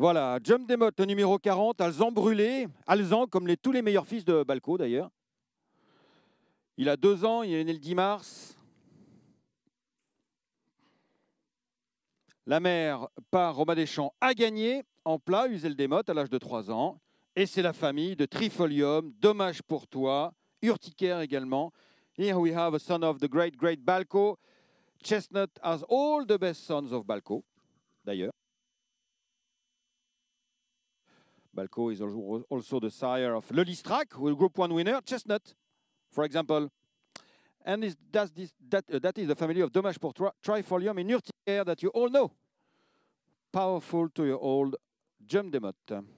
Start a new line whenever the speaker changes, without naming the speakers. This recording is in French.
Voilà, Jump Demotte numéro 40, Alzan brûlé. Alzan, comme les, tous les meilleurs fils de Balco d'ailleurs. Il a deux ans, il est né le 10 mars. La mère par Romain Deschamps a gagné en plat Usel Demotte à l'âge de 3 ans. Et c'est la famille de Trifolium, Dommage pour toi, Urticaire également. Here we have a son of the great, great Balco. Chestnut has all the best sons of Balco, d'ailleurs. Balco is also the sire of Le Listrac, who Group 1 winner, Chestnut, for example. And is, does this, that, uh, that is the family of Dommage pour tri Trifolium in Urtier that you all know. Powerful to your old Jump Demot.